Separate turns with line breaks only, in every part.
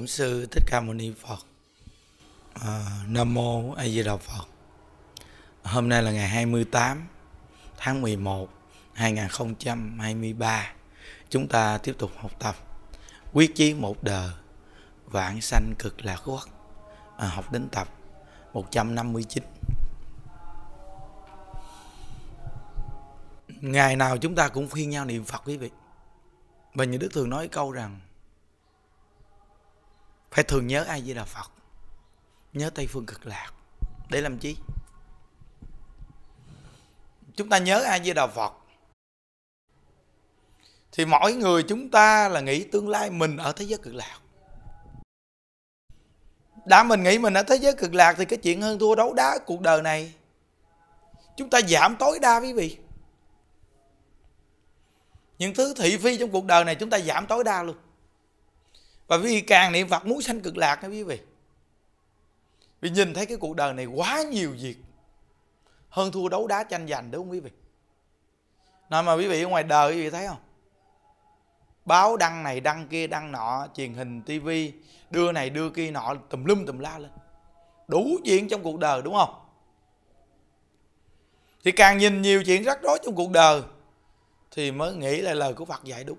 Bổn Sư Thích Ca Mâu Ni Phật à, Nam Mô A Di Đà Phật Hôm nay là ngày 28 tháng 11 2023 Chúng ta tiếp tục học tập Quyết chí một đời Vạn sanh cực lạc quốc à, Học đến tập 159 Ngày nào chúng ta cũng khuyên nhau niệm Phật quý vị Và nhà Đức thường nói câu rằng phải thường nhớ ai với đà phật nhớ tây phương cực lạc để làm chi chúng ta nhớ ai với đà phật thì mỗi người chúng ta là nghĩ tương lai mình ở thế giới cực lạc đã mình nghĩ mình ở thế giới cực lạc thì cái chuyện hơn thua đấu đá cuộc đời này chúng ta giảm tối đa quý vị những thứ thị phi trong cuộc đời này chúng ta giảm tối đa luôn và vì càng niệm phật muốn sanh cực lạc nha quý vị vì nhìn thấy cái cuộc đời này quá nhiều việc hơn thua đấu đá tranh giành đúng không quý vị nói mà quý vị ở ngoài đời quý vị thấy không báo đăng này đăng kia đăng nọ truyền hình tivi đưa này đưa kia nọ tùm lum tùm la lên đủ chuyện trong cuộc đời đúng không thì càng nhìn nhiều chuyện rắc rối trong cuộc đời thì mới nghĩ là lời của phật dạy đúng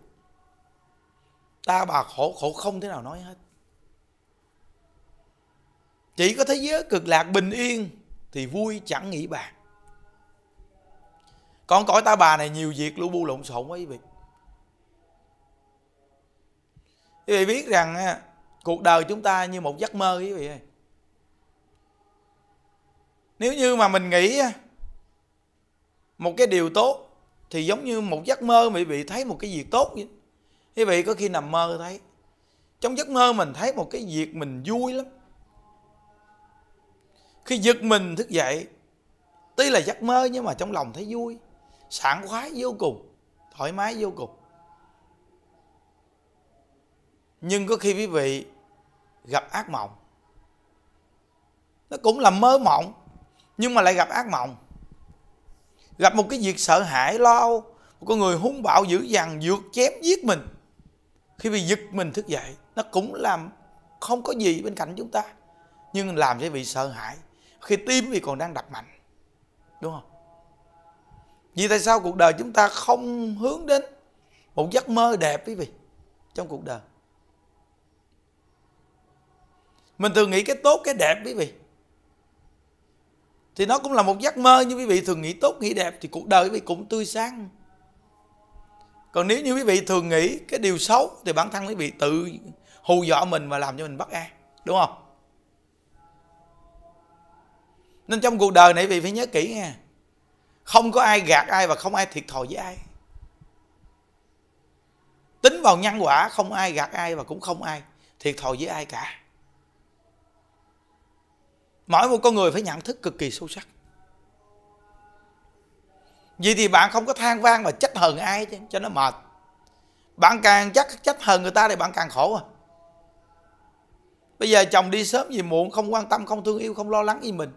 ta bà khổ khổ không thế nào nói hết chỉ có thế giới cực lạc bình yên thì vui chẳng nghĩ bàn con cõi ta bà này nhiều việc lu bu lộn xộn quá quý vị quý vị biết rằng cuộc đời chúng ta như một giấc mơ quý vị ơi nếu như mà mình nghĩ một cái điều tốt thì giống như một giấc mơ mà quý vị thấy một cái gì tốt vậy quý vị có khi nằm mơ thấy trong giấc mơ mình thấy một cái việc mình vui lắm khi giật mình thức dậy tuy là giấc mơ nhưng mà trong lòng thấy vui sảng khoái vô cùng thoải mái vô cùng nhưng có khi quý vị gặp ác mộng nó cũng là mơ mộng nhưng mà lại gặp ác mộng gặp một cái việc sợ hãi lo âu một con người hung bạo dữ dằn vượt chém giết mình khi bị giật mình thức dậy nó cũng làm không có gì bên cạnh chúng ta nhưng làm cho bị sợ hãi khi tim thì còn đang đập mạnh đúng không vì tại sao cuộc đời chúng ta không hướng đến một giấc mơ đẹp quý vị trong cuộc đời mình thường nghĩ cái tốt cái đẹp quý vị thì nó cũng là một giấc mơ nhưng quý vị thường nghĩ tốt nghĩ đẹp thì cuộc đời quý vị cũng tươi sáng còn nếu như quý vị thường nghĩ cái điều xấu thì bản thân quý vị tự hù dọa mình và làm cho mình bất an đúng không nên trong cuộc đời này quý vị phải nhớ kỹ nha không có ai gạt ai và không ai thiệt thòi với ai tính vào nhân quả không ai gạt ai và cũng không ai thiệt thòi với ai cả mỗi một con người phải nhận thức cực kỳ sâu sắc vì thì bạn không có than vang mà trách hờn ai chứ, cho nó mệt Bạn càng trách trách hờn người ta thì bạn càng khổ à Bây giờ chồng đi sớm gì muộn không quan tâm, không thương yêu, không lo lắng gì mình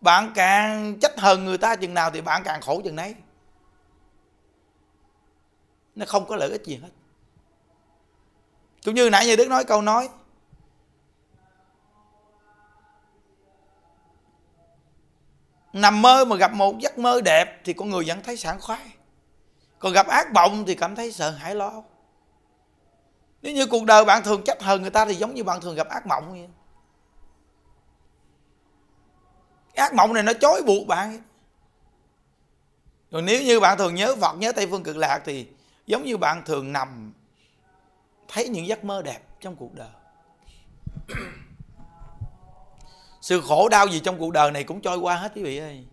Bạn càng trách hờn người ta chừng nào thì bạn càng khổ chừng nấy Nó không có lợi ích gì hết Cũng như nãy giờ Đức nói câu nói nằm mơ mà gặp một giấc mơ đẹp thì con người vẫn thấy sảng khoái còn gặp ác vọng thì cảm thấy sợ hãi lo nếu như cuộc đời bạn thường chấp hờn người ta thì giống như bạn thường gặp ác mộng vậy ác mộng này nó chối buộc bạn rồi nếu như bạn thường nhớ phật nhớ tây phương cực lạc thì giống như bạn thường nằm thấy những giấc mơ đẹp trong cuộc đời sự khổ đau gì trong cuộc đời này cũng trôi qua hết quý vị ơi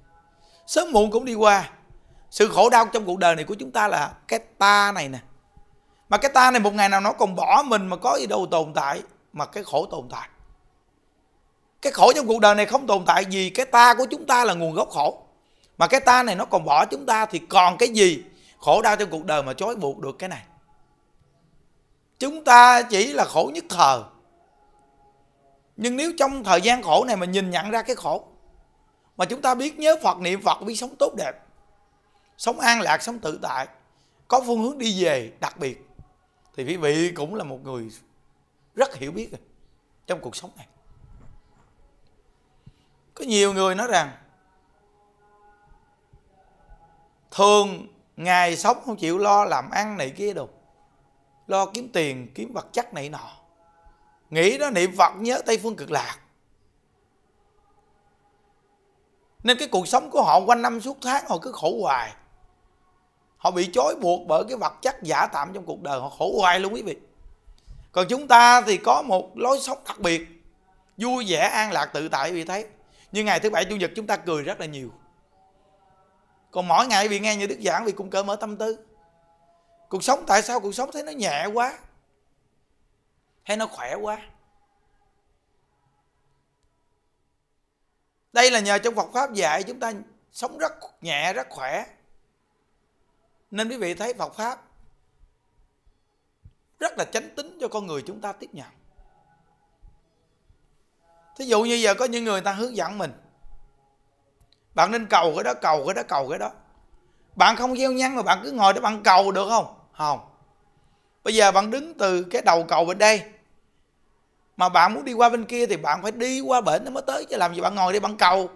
sớm muộn cũng đi qua sự khổ đau trong cuộc đời này của chúng ta là cái ta này nè mà cái ta này một ngày nào nó còn bỏ mình mà có gì đâu tồn tại mà cái khổ tồn tại cái khổ trong cuộc đời này không tồn tại gì cái ta của chúng ta là nguồn gốc khổ mà cái ta này nó còn bỏ chúng ta thì còn cái gì khổ đau trong cuộc đời mà trói buộc được cái này chúng ta chỉ là khổ nhất thời nhưng nếu trong thời gian khổ này mà nhìn nhận ra cái khổ mà chúng ta biết nhớ phật niệm phật biết sống tốt đẹp sống an lạc sống tự tại có phương hướng đi về đặc biệt thì quý vị cũng là một người rất hiểu biết rồi trong cuộc sống này có nhiều người nói rằng thường ngày sống không chịu lo làm ăn này kia đâu lo kiếm tiền kiếm vật chất này nọ nghĩ đó niệm phật nhớ tây phương cực lạc nên cái cuộc sống của họ quanh năm suốt tháng họ cứ khổ hoài họ bị chối buộc bởi cái vật chất giả tạm trong cuộc đời họ khổ hoài luôn quý vị còn chúng ta thì có một lối sống đặc biệt vui vẻ an lạc tự tại quý vị thấy như ngày thứ bảy chủ nhật chúng ta cười rất là nhiều còn mỗi ngày vì nghe như đức giảng vì cũng cởi mở tâm tư cuộc sống tại sao cuộc sống thấy nó nhẹ quá hay nó khỏe quá đây là nhờ trong Phật pháp dạy chúng ta sống rất nhẹ rất khỏe nên quý vị thấy Phật pháp rất là chánh tính cho con người chúng ta tiếp nhận thí dụ như giờ có những người ta hướng dẫn mình bạn nên cầu cái đó cầu cái đó cầu cái đó bạn không gieo nhăn mà bạn cứ ngồi để bạn cầu được không không bây giờ bạn đứng từ cái đầu cầu bên đây mà bạn muốn đi qua bên kia thì bạn phải đi qua bển nó mới tới chứ làm gì bạn ngồi đây bằng cầu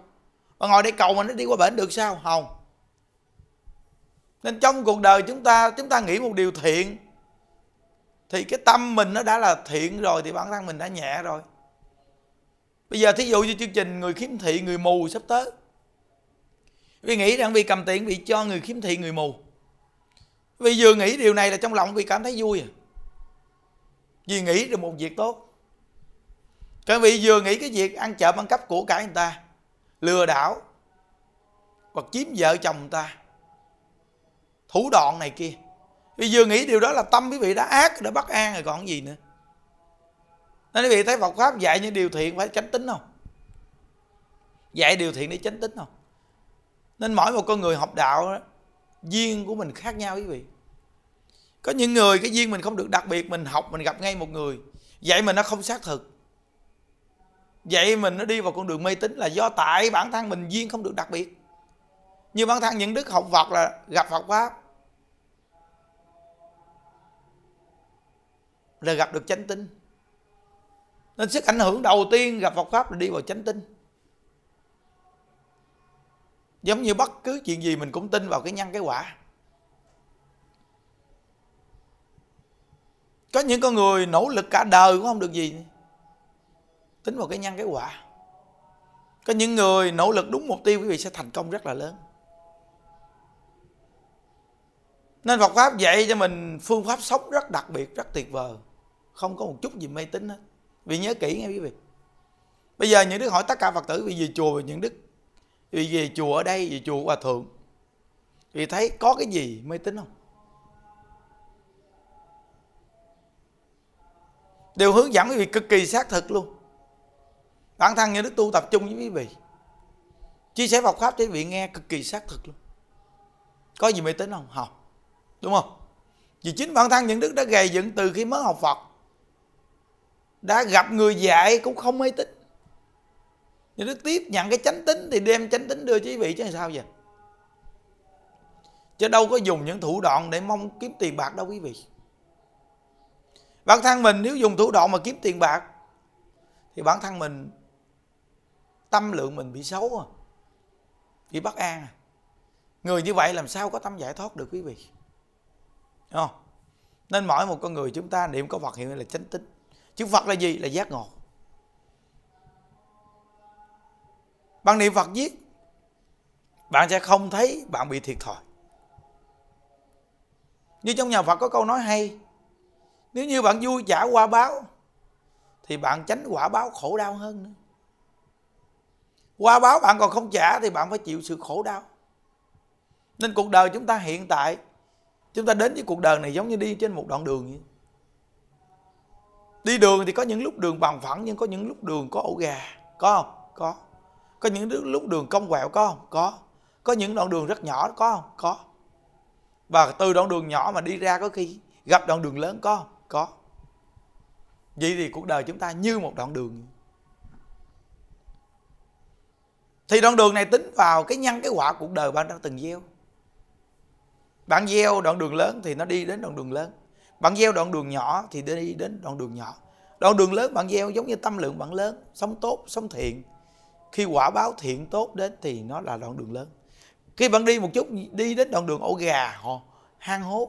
bạn ngồi đây cầu mà nó đi qua bển được sao không nên trong cuộc đời chúng ta chúng ta nghĩ một điều thiện thì cái tâm mình nó đã là thiện rồi thì bản thân mình đã nhẹ rồi bây giờ thí dụ như chương trình người khiếm thị người mù sắp tới vì nghĩ rằng vì cầm tiền bị cho người khiếm thị người mù vì vừa nghĩ điều này là trong lòng vì cảm thấy vui à vì nghĩ được một việc tốt các vị vừa nghĩ cái việc ăn trộm ăn cắp của cải người ta lừa đảo hoặc chiếm vợ chồng người ta thủ đoạn này kia vì vừa nghĩ điều đó là tâm quý vị đã ác đã bất an rồi còn gì nữa nên quý vị thấy Phật pháp dạy những điều thiện phải tránh tính không dạy điều thiện để tránh tính không nên mỗi một con người học đạo đó, duyên của mình khác nhau quý vị có những người cái duyên mình không được đặc biệt mình học mình gặp ngay một người vậy mà nó không xác thực vậy mình nó đi vào con đường mê tín là do tại bản thân mình duyên không được đặc biệt như bản thân những đức học Phật là gặp Phật pháp là gặp được chánh tinh nên sức ảnh hưởng đầu tiên gặp Phật pháp là đi vào chánh tinh giống như bất cứ chuyện gì mình cũng tin vào cái nhân cái quả có những con người nỗ lực cả đời cũng không được gì tính vào cái nhân cái quả có những người nỗ lực đúng mục tiêu quý vị sẽ thành công rất là lớn nên Phật pháp dạy cho mình phương pháp sống rất đặc biệt rất tuyệt vời không có một chút gì mê tín hết vì nhớ kỹ nghe quý vị bây giờ những đức hỏi tất cả phật tử vì về chùa về những đức vì về chùa ở đây về chùa hòa thượng vì thấy có cái gì mê tín không đều hướng dẫn quý vị cực kỳ xác thực luôn bản thân như đức tu tập trung với quý vị chia sẻ Phật pháp cho quý vị nghe cực kỳ xác thực luôn có gì mê tín không học đúng không vì chính bản thân những đức đã gầy dựng từ khi mới học Phật đã gặp người dạy cũng không mê tín những đức tiếp nhận cái chánh tính thì đem chánh tính đưa cho quý vị chứ sao vậy chứ đâu có dùng những thủ đoạn để mong kiếm tiền bạc đâu quý vị bản thân mình nếu dùng thủ đoạn mà kiếm tiền bạc thì bản thân mình tâm lượng mình bị xấu à bị bất an à người như vậy làm sao có tâm giải thoát được quý vị không nên mỗi một con người chúng ta niệm có Phật hiện là chánh tính chứ Phật là gì là giác ngộ bằng niệm Phật giết bạn sẽ không thấy bạn bị thiệt thòi như trong nhà Phật có câu nói hay nếu như bạn vui trả quả báo thì bạn tránh quả báo khổ đau hơn nữa qua báo bạn còn không trả thì bạn phải chịu sự khổ đau nên cuộc đời chúng ta hiện tại chúng ta đến với cuộc đời này giống như đi trên một đoạn đường vậy đi đường thì có những lúc đường bằng phẳng nhưng có những lúc đường có ổ gà có không có có những lúc đường cong quẹo có không có có những đoạn đường rất nhỏ có không có và từ đoạn đường nhỏ mà đi ra có khi gặp đoạn đường lớn có không có vậy thì cuộc đời chúng ta như một đoạn đường thì đoạn đường này tính vào cái nhân cái quả cuộc đời bạn đã từng gieo bạn gieo đoạn đường lớn thì nó đi đến đoạn đường lớn bạn gieo đoạn đường nhỏ thì đi đến đoạn đường nhỏ đoạn đường lớn bạn gieo giống như tâm lượng bạn lớn sống tốt sống thiện khi quả báo thiện tốt đến thì nó là đoạn đường lớn khi bạn đi một chút đi đến đoạn đường ổ gà họ hang hố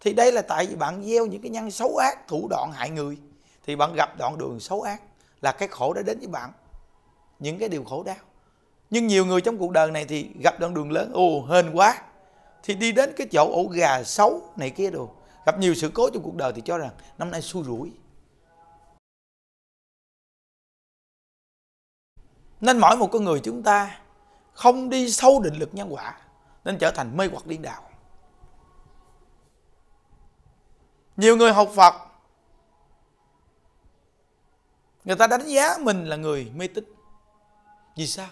thì đây là tại vì bạn gieo những cái nhân xấu ác thủ đoạn hại người thì bạn gặp đoạn đường xấu ác là cái khổ đã đến với bạn những cái điều khổ đau nhưng nhiều người trong cuộc đời này thì gặp đoạn đường lớn ồ hên quá thì đi đến cái chỗ ổ gà xấu này kia đồ gặp nhiều sự cố trong cuộc đời thì cho rằng năm nay xui rủi nên mỗi một con người chúng ta không đi sâu định lực nhân quả nên trở thành mê hoặc điên đạo nhiều người học phật người ta đánh giá mình là người mê tích, vì sao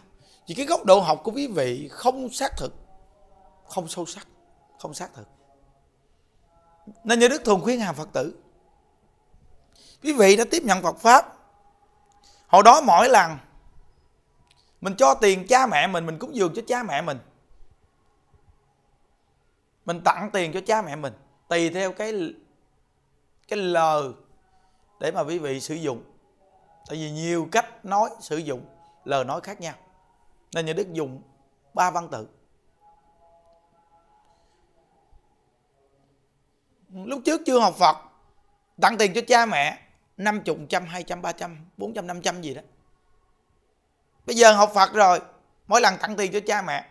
vì cái góc độ học của quý vị không xác thực không sâu sắc không xác thực nên như đức thường khuyên hàng phật tử quý vị đã tiếp nhận phật pháp hồi đó mỗi lần mình cho tiền cha mẹ mình mình cúng dường cho cha mẹ mình mình tặng tiền cho cha mẹ mình tùy theo cái cái lời để mà quý vị sử dụng tại vì nhiều cách nói sử dụng lời nói khác nhau nên nhà đức dùng ba văn tự lúc trước chưa học phật tặng tiền cho cha mẹ năm chục trăm hai trăm ba trăm bốn trăm năm trăm gì đó bây giờ học phật rồi mỗi lần tặng tiền cho cha mẹ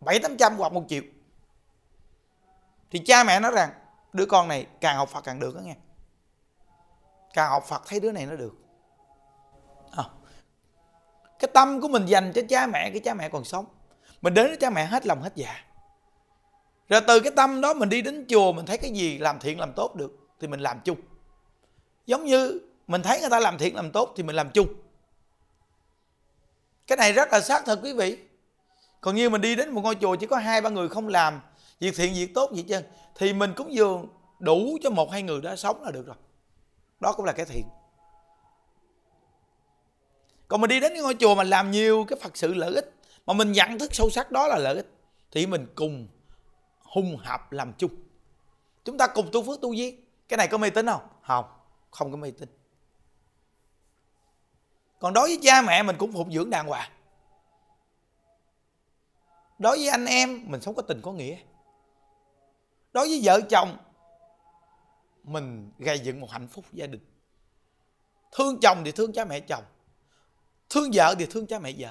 bảy tám trăm hoặc một triệu thì cha mẹ nói rằng đứa con này càng học phật càng được đó nghe càng học phật thấy đứa này nó được à, cái tâm của mình dành cho cha mẹ cái cha mẹ còn sống mình đến với cha mẹ hết lòng hết dạ rồi từ cái tâm đó mình đi đến chùa mình thấy cái gì làm thiện làm tốt được thì mình làm chung giống như mình thấy người ta làm thiện làm tốt thì mình làm chung cái này rất là xác thật quý vị còn như mình đi đến một ngôi chùa chỉ có hai ba người không làm việc thiện việc tốt gì chứ thì mình cúng dường đủ cho một hai người đó sống là được rồi đó cũng là cái thiện còn mình đi đến cái ngôi chùa mà làm nhiều cái phật sự lợi ích mà mình nhận thức sâu sắc đó là lợi ích thì mình cùng hung hợp làm chung chúng ta cùng tu phước tu duyên cái này có mê tín không không không có mê tín còn đối với cha mẹ mình cũng phụng dưỡng đàng hoàng đối với anh em mình sống có tình có nghĩa đối với vợ chồng mình gây dựng một hạnh phúc gia đình thương chồng thì thương cha mẹ chồng thương vợ thì thương cha mẹ vợ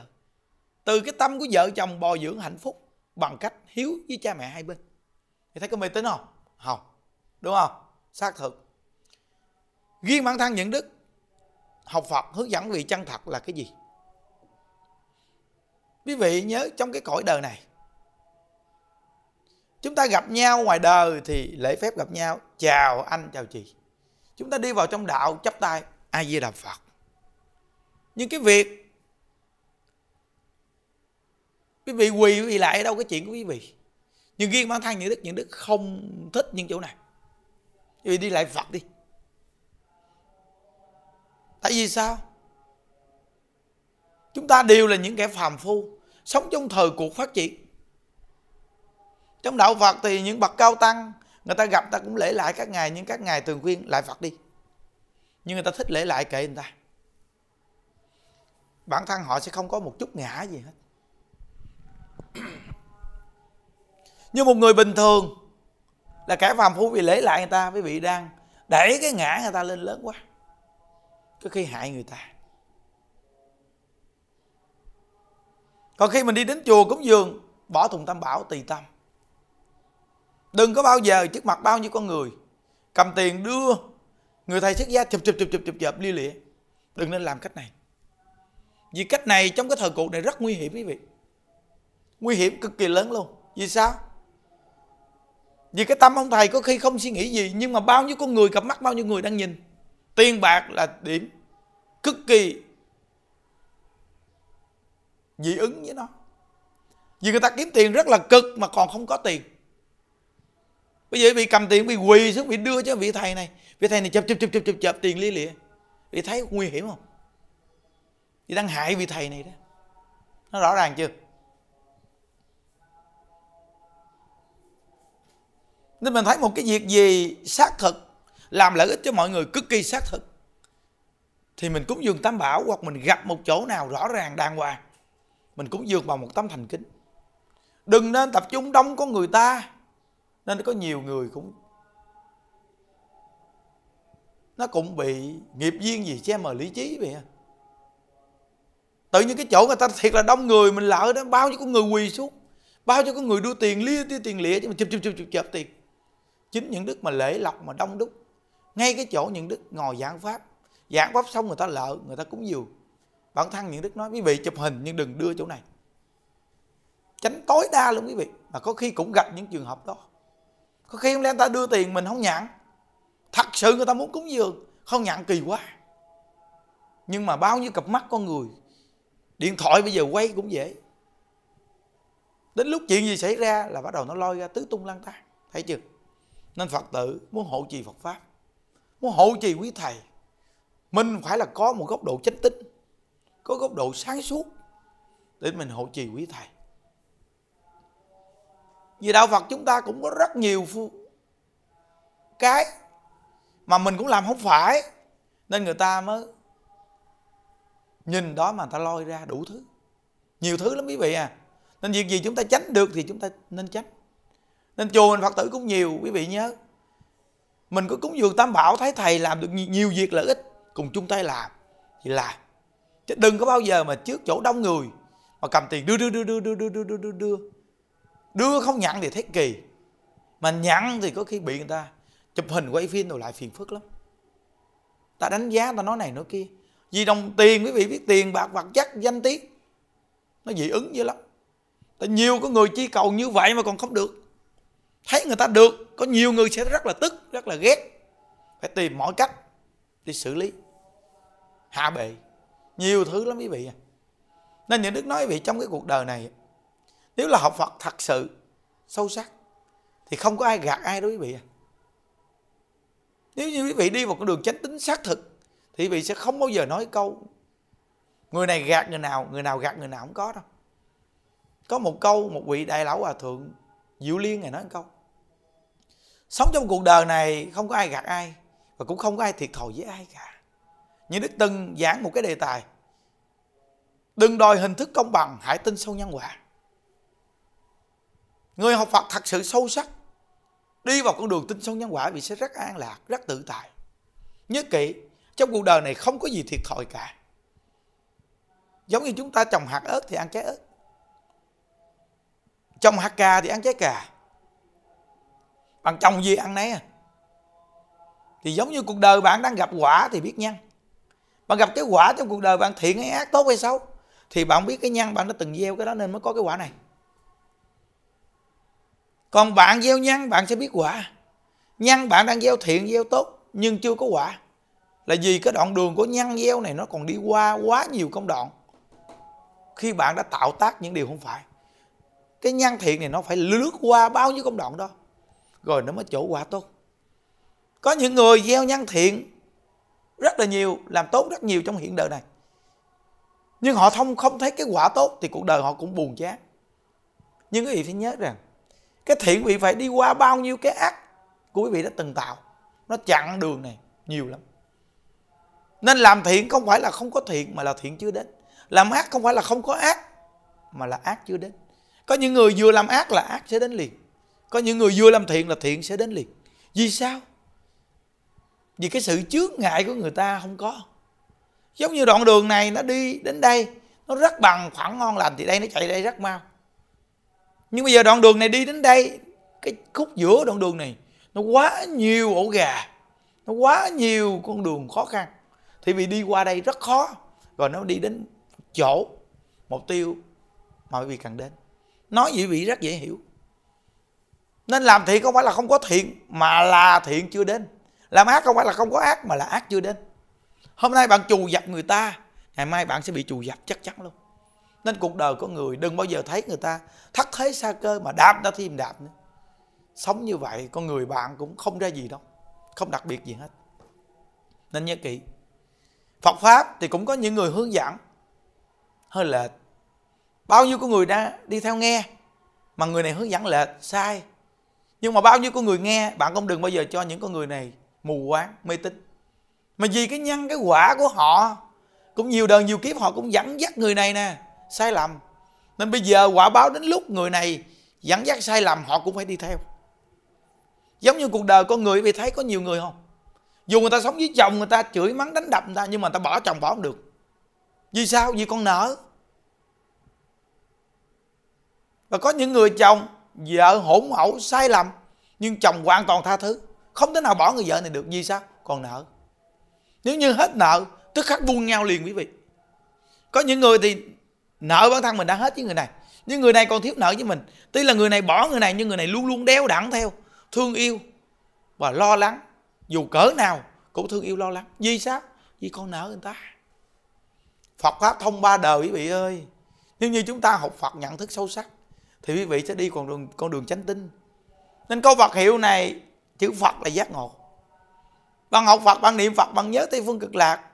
từ cái tâm của vợ chồng bồi dưỡng hạnh phúc bằng cách hiếu với cha mẹ hai bên thì thấy có mê tín không không đúng không xác thực riêng bản thân nhận đức học phật hướng dẫn vị chân thật là cái gì quý vị nhớ trong cái cõi đời này chúng ta gặp nhau ngoài đời thì lễ phép gặp nhau chào anh chào chị chúng ta đi vào trong đạo chắp tay ai di đà phật nhưng cái việc quý vị quỳ quý vị lại đâu cái chuyện của quý vị nhưng riêng bản thân những đức những đức không thích những chỗ này quý vị đi lại phật đi tại vì sao chúng ta đều là những kẻ phàm phu sống trong thời cuộc phát triển trong đạo phật thì những bậc cao tăng người ta gặp ta cũng lễ lại các ngài nhưng các ngài thường khuyên lại phật đi nhưng người ta thích lễ lại kệ người ta bản thân họ sẽ không có một chút ngã gì hết như một người bình thường là cả phàm phu vì lễ lại người ta với vị đang đẩy cái ngã người ta lên lớn quá có khi hại người ta còn khi mình đi đến chùa cúng dường bỏ thùng tam bảo tùy tâm đừng có bao giờ trước mặt bao nhiêu con người cầm tiền đưa người thầy xuất gia chụp chụp chụp chụp chụp chụp lia lịa đừng nên làm cách này vì cách này trong cái thời cuộc này rất nguy hiểm quý vị Nguy hiểm cực kỳ lớn luôn Vì sao? Vì cái tâm ông thầy có khi không suy nghĩ gì Nhưng mà bao nhiêu con người cặp mắt bao nhiêu người đang nhìn Tiền bạc là điểm Cực kỳ Dị ứng với nó Vì người ta kiếm tiền rất là cực Mà còn không có tiền Bây giờ bị cầm tiền bị quỳ xuống Bị đưa cho vị thầy này Vị thầy này chụp chụp chụp chụp chụp, tiền lia lịa Vị thấy nguy hiểm không thì đang hại vị thầy này đó Nó rõ ràng chưa Nên mình thấy một cái việc gì xác thực Làm lợi ích cho mọi người cực kỳ xác thực Thì mình cúng dường tam bảo Hoặc mình gặp một chỗ nào rõ ràng đàng hoàng Mình cúng dường bằng một tấm thành kính Đừng nên tập trung đông con người ta Nên có nhiều người cũng Nó cũng bị nghiệp duyên gì che mờ lý trí vậy tự những cái chỗ người ta thiệt là đông người mình lỡ đó bao nhiêu con người quỳ xuống bao nhiêu con người đưa tiền lia tia tiền lịa chứ mà chụp chụp chụp chụp chụp tiền chính những đức mà lễ lọc mà đông đúc ngay cái chỗ những đức ngồi giảng pháp giảng pháp xong người ta lợ người ta cúng dường bản thân những đức nói quý vị chụp hình nhưng đừng đưa chỗ này tránh tối đa luôn quý vị mà có khi cũng gặp những trường hợp đó có khi không lẽ người ta đưa tiền mình không nhận thật sự người ta muốn cúng dường không nhận kỳ quá nhưng mà bao nhiêu cặp mắt con người điện thoại bây giờ quay cũng dễ đến lúc chuyện gì xảy ra là bắt đầu nó lôi ra tứ tung lăng tăng thấy chưa nên phật tử muốn hộ trì phật pháp muốn hộ trì quý thầy mình phải là có một góc độ chánh tính có góc độ sáng suốt để mình hộ trì quý thầy vì đạo phật chúng ta cũng có rất nhiều phu cái mà mình cũng làm không phải nên người ta mới nhìn đó mà ta lôi ra đủ thứ nhiều thứ lắm quý vị à nên việc gì chúng ta tránh được thì chúng ta nên tránh nên chùa mình phật tử cũng nhiều quý vị nhớ mình có cúng dường tam bảo thấy thầy làm được nhiều việc lợi ích cùng chung tay làm thì làm chứ đừng có bao giờ mà trước chỗ đông người mà cầm tiền đưa đưa đưa đưa đưa đưa đưa đưa đưa đưa đưa không nhận thì thấy kỳ mà nhận thì có khi bị người ta chụp hình quay phim rồi lại phiền phức lắm ta đánh giá ta nói này nói kia vì đồng tiền quý vị biết tiền bạc vật chất danh tiếng nó dị ứng dữ lắm tại nhiều có người chi cầu như vậy mà còn không được thấy người ta được có nhiều người sẽ rất là tức rất là ghét phải tìm mọi cách đi xử lý hạ bệ nhiều thứ lắm quý vị à nên những đức nói quý vị trong cái cuộc đời này nếu là học phật thật sự sâu sắc thì không có ai gạt ai đó quý vị à nếu như quý vị đi vào con đường chánh tính xác thực thì vị sẽ không bao giờ nói câu người này gạt người nào người nào gạt người nào không có đâu có một câu một vị đại lão hòa thượng diệu liên này nói một câu sống trong cuộc đời này không có ai gạt ai và cũng không có ai thiệt thòi với ai cả như đức tân giảng một cái đề tài đừng đòi hình thức công bằng hãy tin sâu nhân quả người học phật thật sự sâu sắc đi vào con đường tin sâu nhân quả vì sẽ rất an lạc rất tự tại nhất kỷ trong cuộc đời này không có gì thiệt thòi cả giống như chúng ta trồng hạt ớt thì ăn trái ớt trồng hạt cà thì ăn trái cà bằng trồng gì ăn nấy à thì giống như cuộc đời bạn đang gặp quả thì biết nhân bạn gặp cái quả trong cuộc đời bạn thiện hay ác tốt hay xấu thì bạn biết cái nhân bạn đã từng gieo cái đó nên mới có cái quả này còn bạn gieo nhân bạn sẽ biết quả nhân bạn đang gieo thiện gieo tốt nhưng chưa có quả là vì cái đoạn đường của nhăn gieo này nó còn đi qua quá nhiều công đoạn khi bạn đã tạo tác những điều không phải cái nhan thiện này nó phải lướt qua bao nhiêu công đoạn đó rồi nó mới chỗ quả tốt có những người gieo nhan thiện rất là nhiều làm tốt rất nhiều trong hiện đời này nhưng họ không không thấy cái quả tốt thì cuộc đời họ cũng buồn chán nhưng quý vị phải nhớ rằng cái thiện quý vị phải đi qua bao nhiêu cái ác của quý vị đã từng tạo nó chặn đường này nhiều lắm nên làm thiện không phải là không có thiện mà là thiện chưa đến. Làm ác không phải là không có ác mà là ác chưa đến. Có những người vừa làm ác là ác sẽ đến liền. Có những người vừa làm thiện là thiện sẽ đến liền. Vì sao? Vì cái sự chướng ngại của người ta không có. Giống như đoạn đường này nó đi đến đây nó rất bằng khoảng ngon lành thì đây nó chạy đây rất mau. Nhưng bây giờ đoạn đường này đi đến đây cái khúc giữa đoạn đường này nó quá nhiều ổ gà, nó quá nhiều con đường khó khăn thì vì đi qua đây rất khó rồi nó đi đến chỗ mục tiêu mà quý vị cần đến nói quý vị rất dễ hiểu nên làm thiện không phải là không có thiện mà là thiện chưa đến làm ác không phải là không có ác mà là ác chưa đến hôm nay bạn trù dập người ta ngày mai bạn sẽ bị trù dập chắc chắn luôn nên cuộc đời của người đừng bao giờ thấy người ta thất thế xa cơ mà đạp ta thêm đạp nữa sống như vậy con người bạn cũng không ra gì đâu không đặc biệt gì hết nên nhớ kỹ Phật Pháp thì cũng có những người hướng dẫn hơi lệch. Bao nhiêu của người đã đi theo nghe mà người này hướng dẫn lệch, sai. Nhưng mà bao nhiêu của người nghe bạn cũng đừng bao giờ cho những con người này mù quáng, mê tín. Mà vì cái nhân cái quả của họ cũng nhiều đời nhiều kiếp họ cũng dẫn dắt người này nè, sai lầm. Nên bây giờ quả báo đến lúc người này dẫn dắt sai lầm họ cũng phải đi theo. Giống như cuộc đời con người bị thấy có nhiều người không? dù người ta sống với chồng người ta chửi mắng đánh đập người ta nhưng mà người ta bỏ chồng bỏ không được vì sao vì con nợ và có những người chồng vợ hỗn hậu sai lầm nhưng chồng hoàn toàn tha thứ không thể nào bỏ người vợ này được vì sao còn nợ nếu như hết nợ tức khắc buông nhau liền quý vị có những người thì nợ bản thân mình đã hết với người này nhưng người này còn thiếu nợ với mình tuy là người này bỏ người này nhưng người này luôn luôn đeo đẳng theo thương yêu và lo lắng dù cỡ nào cũng thương yêu lo lắng vì sao vì con nợ người ta phật pháp thông ba đời quý vị ơi nếu như chúng ta học phật nhận thức sâu sắc thì quý vị sẽ đi con đường con đường chánh tinh nên câu Phật hiệu này chữ phật là giác ngộ bạn học phật bạn niệm phật bạn nhớ tây phương cực lạc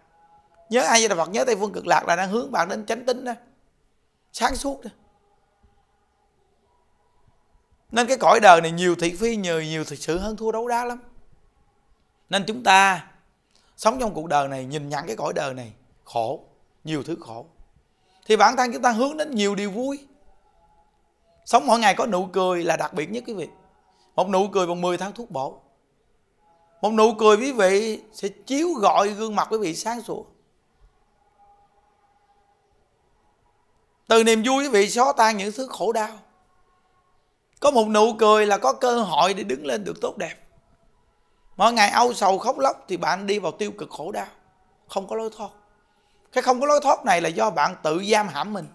nhớ ai là phật nhớ tây phương cực lạc là đang hướng bạn đến chánh tinh, đó sáng suốt đó nên cái cõi đời này nhiều thị phi nhiều nhiều thực sự hơn thua đấu đá lắm nên chúng ta sống trong cuộc đời này nhìn nhận cái cõi đời này khổ nhiều thứ khổ thì bản thân chúng ta hướng đến nhiều điều vui sống mỗi ngày có nụ cười là đặc biệt nhất quý vị một nụ cười bằng 10 tháng thuốc bổ một nụ cười quý vị sẽ chiếu gọi gương mặt quý vị sáng sủa từ niềm vui quý vị xóa tan những thứ khổ đau có một nụ cười là có cơ hội để đứng lên được tốt đẹp mỗi ngày âu sầu khóc lóc thì bạn đi vào tiêu cực khổ đau không có lối thoát cái không có lối thoát này là do bạn tự giam hãm mình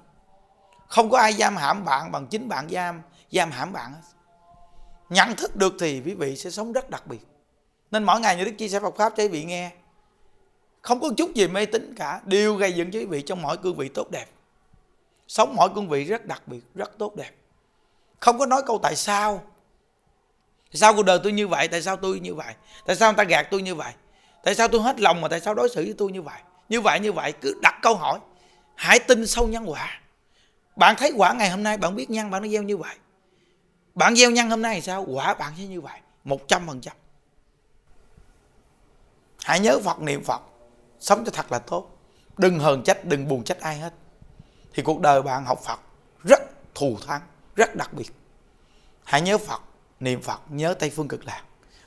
không có ai giam hãm bạn bằng chính bạn giam giam hãm bạn nhận thức được thì quý vị sẽ sống rất đặc biệt nên mỗi ngày như đức chia sẻ Phật pháp cho quý vị nghe không có chút gì mê tín cả đều gây dựng cho quý vị trong mỗi cương vị tốt đẹp sống mỗi cương vị rất đặc biệt rất tốt đẹp không có nói câu tại sao sao cuộc đời tôi như vậy tại sao tôi như vậy tại sao người ta gạt tôi như vậy tại sao tôi hết lòng mà tại sao đối xử với tôi như vậy như vậy như vậy cứ đặt câu hỏi hãy tin sâu nhân quả bạn thấy quả ngày hôm nay bạn biết nhân bạn nó gieo như vậy bạn gieo nhân hôm nay thì sao quả bạn sẽ như vậy một trăm phần trăm hãy nhớ phật niệm phật sống cho thật là tốt đừng hờn trách đừng buồn trách ai hết thì cuộc đời bạn học phật rất thù thắng rất đặc biệt hãy nhớ phật niệm Phật nhớ Tây Phương Cực Lạc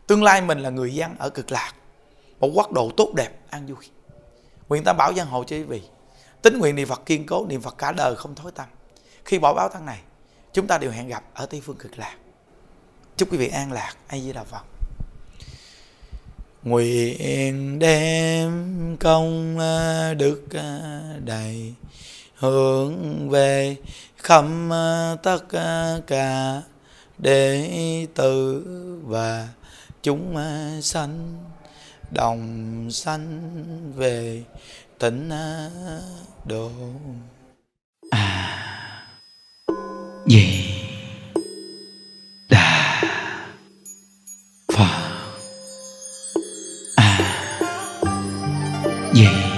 tương lai mình là người dân ở Cực Lạc một quốc độ tốt đẹp an vui nguyện tam bảo giang hộ cho quý vị tín nguyện niệm Phật kiên cố niệm Phật cả đời không thối tâm khi bỏ báo tăng này chúng ta đều hẹn gặp ở Tây Phương Cực Lạc chúc quý vị an lạc ai di đà Phật nguyện đem công à, đức à, đầy hướng về khắp à, tất cả đệ tử và chúng sanh đồng sanh về tịnh độ à gì đà phật à gì